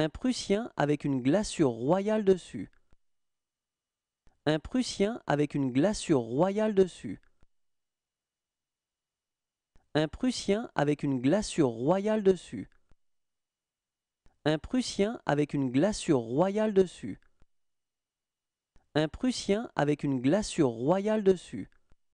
Un Prussien avec une glaçure royale dessus. Un Prussien avec une glaçure royale dessus. Un Prussien avec une glaçure royale dessus. Un Prussien avec une glaçure royale dessus. Un Prussien avec une glaçure royale dessus.